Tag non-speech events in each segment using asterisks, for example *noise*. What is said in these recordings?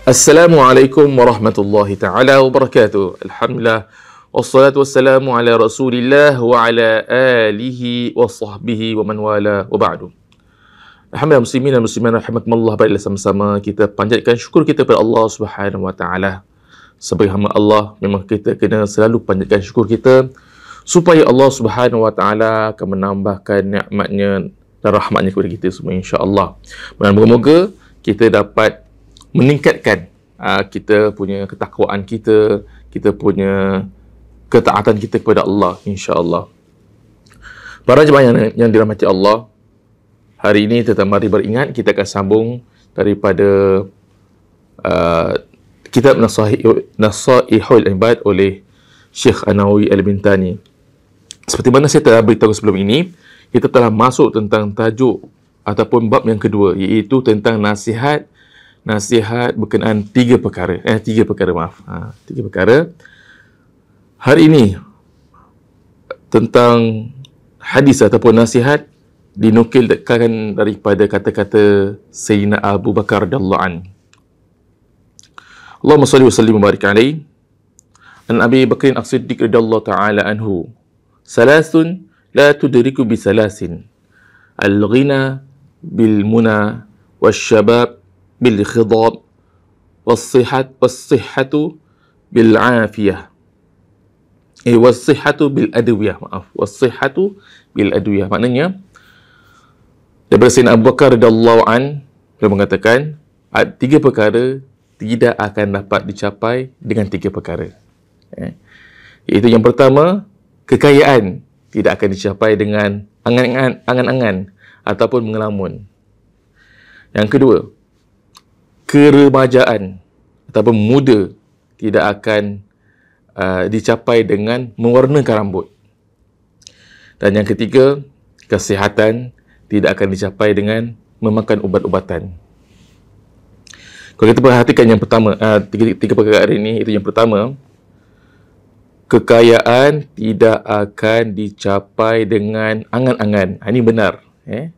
Assalamualaikum warahmatullahi taala wabarakatuh. Alhamdulillah wassalatu wassalamu ala Rasulillah wa ala alihi wa sahbihi wa man wala wa ba'du. Alhamdulillah muslimin dan muslimat Alhamdulillah. baiklah sama-sama kita panjatkan syukur kita kepada Allah Subhanahu wa taala. Sebagai hamba Allah memang kita kena selalu panjatkan syukur kita supaya Allah Subhanahu wa taala akan menambahkan nikmatnya dan rahmatnya kepada kita semua insya Moga-moga kita dapat meningkatkan uh, kita punya ketakwaan kita, kita punya ketaatan kita kepada Allah insya-Allah. Para jemaah yang, yang dirahmati Allah, hari ini tetap mari beringat kita akan sambung daripada uh, kitab Nasaihul Ibad oleh Syekh Anawi Al-Bintani. Seperti mana saya telah beritahu sebelum ini, kita telah masuk tentang tajuk ataupun bab yang kedua iaitu tentang nasihat nasihat berkenaan tiga perkara. Eh, tiga perkara, maaf. Ha, tiga perkara. Hari ini, tentang hadis ataupun nasihat dinukilkan daripada kata-kata Sayyidina Abu Bakar radhiyallahu an. Allahumma salli wa salli wa barik alaihi. An Abi Bakrin aksidik siddiq radhiyallahu ta'ala anhu. Salasun la tudriku bi salasin. Al-ghina bil muna wasy بالخضاب والصحة والصحة بالعافية إيه والصحة بالأدوية والصحة بالأدوية معنى Daripada Abu Bakar radhiyallahu an dia mengatakan tiga perkara tidak akan dapat dicapai dengan tiga perkara. Eh? Itu yang pertama, kekayaan tidak akan dicapai dengan angan-angan ataupun mengelamun. Yang kedua, keremajaan ataupun muda tidak akan uh, dicapai dengan mewarnakan rambut. Dan yang ketiga, kesihatan tidak akan dicapai dengan memakan ubat-ubatan. Kalau kita perhatikan yang pertama, uh, tiga, tiga perkara hari ini, itu yang pertama, kekayaan tidak akan dicapai dengan angan-angan. Ha, ini benar. Eh?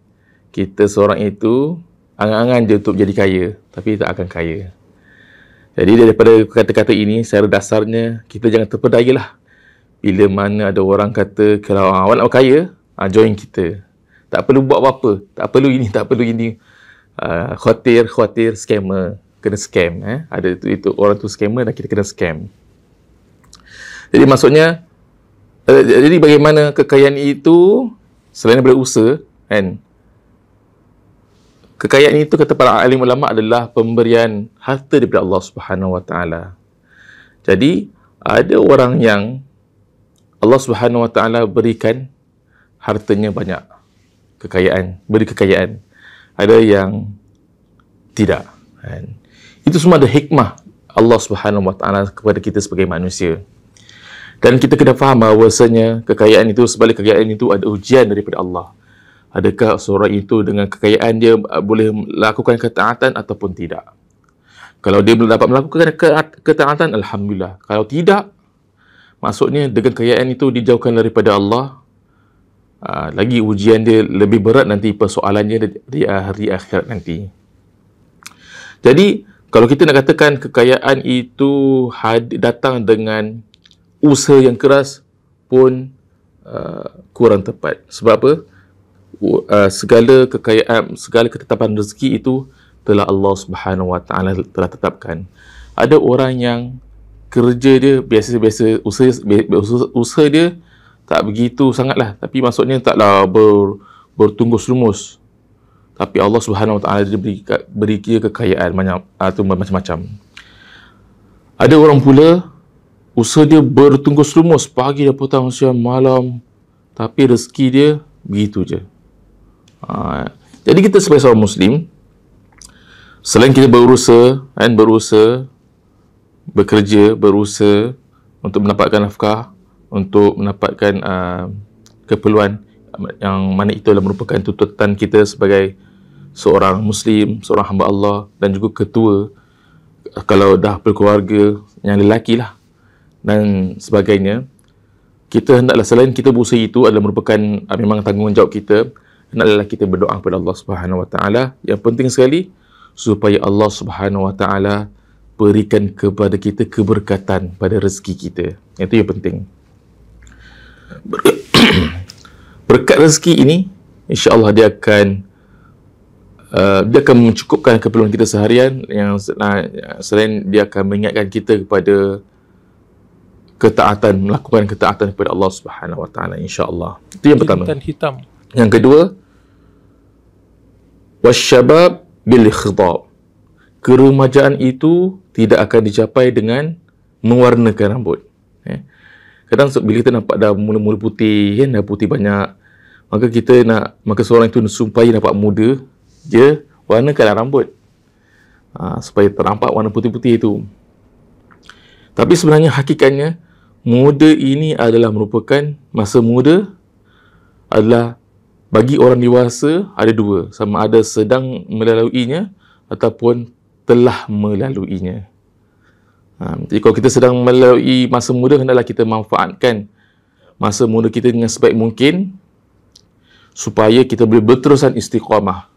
Kita seorang itu angan-angan dia untuk jadi kaya tapi tak akan kaya jadi daripada kata-kata ini secara dasarnya kita jangan terpedaya lah bila mana ada orang kata kalau awak nak kaya ha, join kita tak perlu buat apa-apa tak perlu ini tak perlu ini ha, ah, khawatir khawatir scammer kena scam eh? ada itu, itu orang tu scammer dan kita kena scam jadi maksudnya eh, jadi bagaimana kekayaan itu selain daripada usaha kan Kekayaan itu kata para alim ulama adalah pemberian harta daripada Allah Subhanahu Wa Taala. Jadi ada orang yang Allah Subhanahu Wa Taala berikan hartanya banyak kekayaan, beri kekayaan. Ada yang tidak. Dan itu semua ada hikmah Allah Subhanahu Wa Taala kepada kita sebagai manusia. Dan kita kena faham bahawasanya kekayaan itu sebalik kekayaan itu ada ujian daripada Allah adakah seorang itu dengan kekayaan dia uh, boleh melakukan ketaatan ataupun tidak kalau dia dapat melakukan ketaatan alhamdulillah kalau tidak maksudnya dengan kekayaan itu dijauhkan daripada Allah uh, lagi ujian dia lebih berat nanti persoalannya di uh, hari akhirat nanti jadi kalau kita nak katakan kekayaan itu datang dengan usaha yang keras pun uh, kurang tepat. Sebab apa? Uh, segala kekayaan, segala ketetapan rezeki itu telah Allah Subhanahu Wa Taala telah tetapkan. Ada orang yang kerja dia biasa-biasa usaha, usaha dia tak begitu sangatlah tapi maksudnya taklah ber, bertungkus lumus tapi Allah Subhanahu Wa Taala dia beri beri dia kekayaan banyak atau macam-macam ada orang pula usaha dia bertungkus lumus pagi dan petang siang malam tapi rezeki dia begitu je Ah, jadi kita sebagai seorang Muslim, selain kita berusaha, kan, berusaha, bekerja, berusaha untuk mendapatkan nafkah, untuk mendapatkan uh, keperluan yang mana itu adalah merupakan tuntutan kita sebagai seorang Muslim, seorang hamba Allah dan juga ketua kalau dah berkeluarga yang lelaki lah dan sebagainya kita hendaklah selain kita berusaha itu adalah merupakan ah, memang tanggungjawab kita hendaklah kita berdoa kepada Allah Subhanahu Wa Taala. Yang penting sekali supaya Allah Subhanahu Wa Taala berikan kepada kita keberkatan pada rezeki kita. Itu yang penting. *clears throat* Berkat rezeki ini, insya-Allah dia akan Uh, dia akan mencukupkan keperluan kita seharian yang uh, selain dia akan mengingatkan kita kepada ketaatan melakukan ketaatan kepada Allah Subhanahu Wa Taala insya-Allah. Itu yang pertama. Hitam. Yang kedua, wasyabab bil khidab Kerumajaan itu tidak akan dicapai dengan mewarnakan rambut eh? kadang so, bila kita nampak dah mula-mula putih kan dah putih banyak maka kita nak maka seorang itu supaya dapat muda dia warnakan lah rambut ha, supaya terampak warna putih-putih itu tapi sebenarnya hakikatnya muda ini adalah merupakan masa muda adalah bagi orang dewasa ada dua sama ada sedang melaluinya ataupun telah melaluinya ha, jadi kalau kita sedang melalui masa muda hendaklah kita manfaatkan masa muda kita dengan sebaik mungkin supaya kita boleh berterusan istiqamah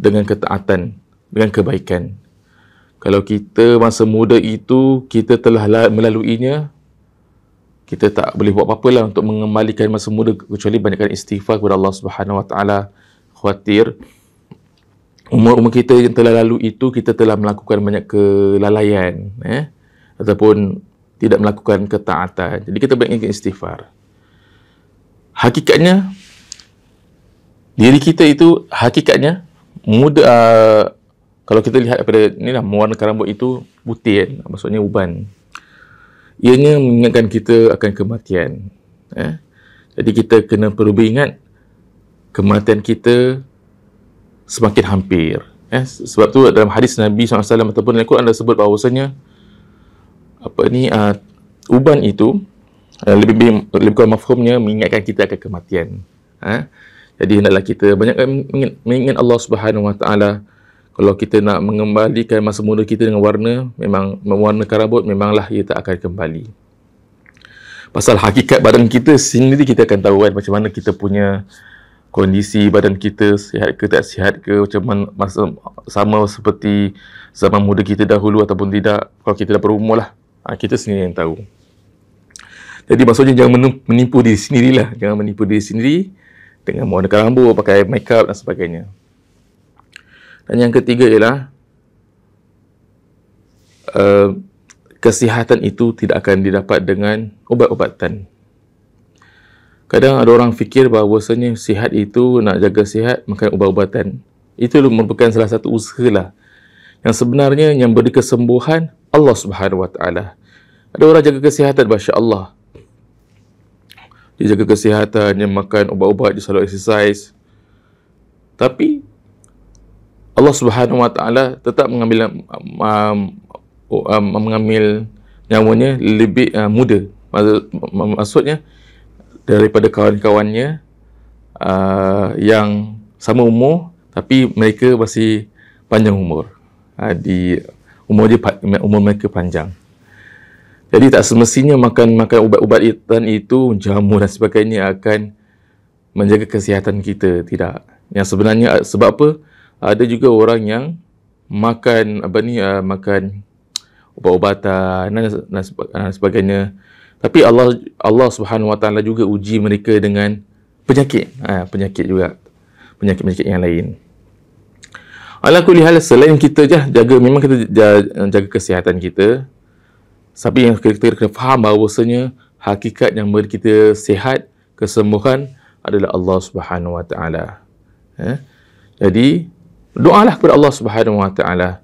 dengan ketaatan dengan kebaikan kalau kita masa muda itu kita telah melaluinya kita tak boleh buat apa-apa lah untuk mengembalikan masa muda kecuali banyakkan istighfar kepada Allah Subhanahu Wa Taala. Khawatir umur-umur kita yang telah lalu itu kita telah melakukan banyak kelalaian eh? ataupun tidak melakukan ketaatan. Jadi kita banyakkan istighfar. Hakikatnya diri kita itu hakikatnya muda uh, kalau kita lihat pada ni lah warna rambut itu putih kan? maksudnya uban ianya mengingatkan kita akan kematian eh? jadi kita kena perlu ingat kematian kita semakin hampir eh? sebab tu dalam hadis Nabi SAW ataupun dalam Quran ada sebut bahawasanya apa ni uh, uban itu uh, lebih, lebih, lebih kurang mafhumnya mengingatkan kita akan kematian eh? jadi hendaklah kita banyak eh, mengingat, mengingat Allah Subhanahu Wa Taala kalau kita nak mengembalikan masa muda kita dengan warna memang warna karabut memanglah ia tak akan kembali pasal hakikat badan kita sendiri kita akan tahu kan macam mana kita punya kondisi badan kita sihat ke tak sihat ke macam mana masa sama seperti zaman muda kita dahulu ataupun tidak kalau kita dah berumur lah ha, kita sendiri yang tahu jadi maksudnya jangan menipu diri sendirilah jangan menipu diri sendiri dengan warna rambut pakai make up dan sebagainya dan yang ketiga ialah uh, kesihatan itu tidak akan didapat dengan ubat-ubatan. Kadang ada orang fikir bahawa sebenarnya sihat itu nak jaga sihat makan ubat-ubatan. Itu merupakan salah satu usaha lah. Yang sebenarnya yang beri kesembuhan Allah Subhanahu Wa Taala. Ada orang jaga kesihatan, masya Allah. Dia jaga kesihatan, dia makan ubat-ubat, dia selalu exercise. Tapi Allah Subhanahu Wa Taala tetap mengambil um, um, mengambil nyawanya lebih uh, muda. maksudnya daripada kawan-kawannya uh, yang sama umur tapi mereka masih panjang umur. Uh, di umur dia umur mereka panjang. Jadi tak semestinya makan makan ubat ubatan itu jamu dan sebagainya akan menjaga kesihatan kita tidak. Yang sebenarnya sebab apa? ada juga orang yang makan apa ni uh, makan ubat-ubatan dan, dan sebagainya tapi Allah Allah Subhanahu Wa Taala juga uji mereka dengan penyakit uh, penyakit juga penyakit-penyakit yang lain ala kulli hal selain kita je jaga memang kita jaga kesihatan kita tapi yang kita kena faham bahawasanya hakikat yang memberi kita sihat kesembuhan adalah Allah Subhanahu Wa Taala eh jadi doalah kepada Allah Subhanahu Wa Taala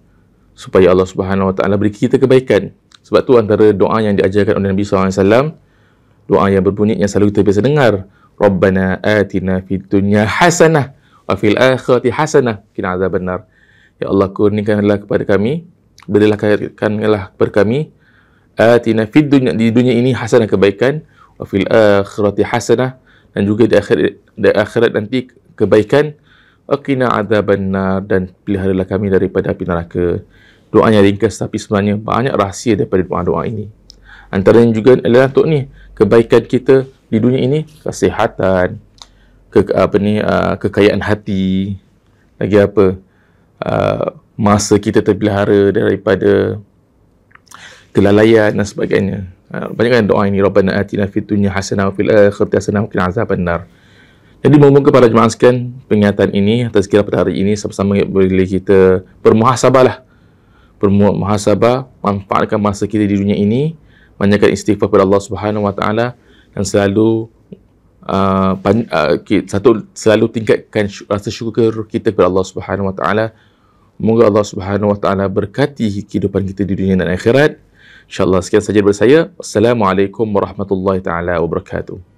supaya Allah Subhanahu Wa Taala beri kita kebaikan. Sebab tu antara doa yang diajarkan oleh Nabi SAW, doa yang berbunyi yang selalu kita biasa dengar, Rabbana atina fid dunya hasanah wa fil akhirati hasanah. Kita azab benar. Ya Allah kurniakanlah kepada kami, berilah kurniakanlah kepada kami atina fid dunya di dunia ini hasanah kebaikan wa fil akhirati hasanah dan juga di akhirat di akhirat nanti kebaikan Aqina adzaban dan peliharalah kami daripada api neraka. Doanya ringkas tapi sebenarnya banyak rahsia daripada doa-doa ini. antara yang juga adalah untuk ni kebaikan kita di dunia ini, kesihatan, ke, apa ni, ah, kekayaan hati, lagi apa, ah, masa kita terpelihara daripada kelalaian dan sebagainya. Uh, banyakkan doa ini, Rabbana atina fitunya hasanah fil akhirati hasanah wa qina azabannar. Jadi mohon kepada jemaah sekalian pernyataan ini atas kira pada hari ini sama-sama boleh kita bermuhasabahlah. Bermuhasabah, manfaatkan masa kita di dunia ini, banyakkan istighfar kepada Allah Subhanahu Wa Taala dan selalu uh, pan, uh, satu selalu tingkatkan rasa syukur kita kepada Allah Subhanahu Wa Taala. Moga Allah Subhanahu Wa Taala berkati kehidupan kita di dunia dan akhirat. Insya Allah sekian saja bersaya. Assalamualaikum warahmatullahi taala wabarakatuh.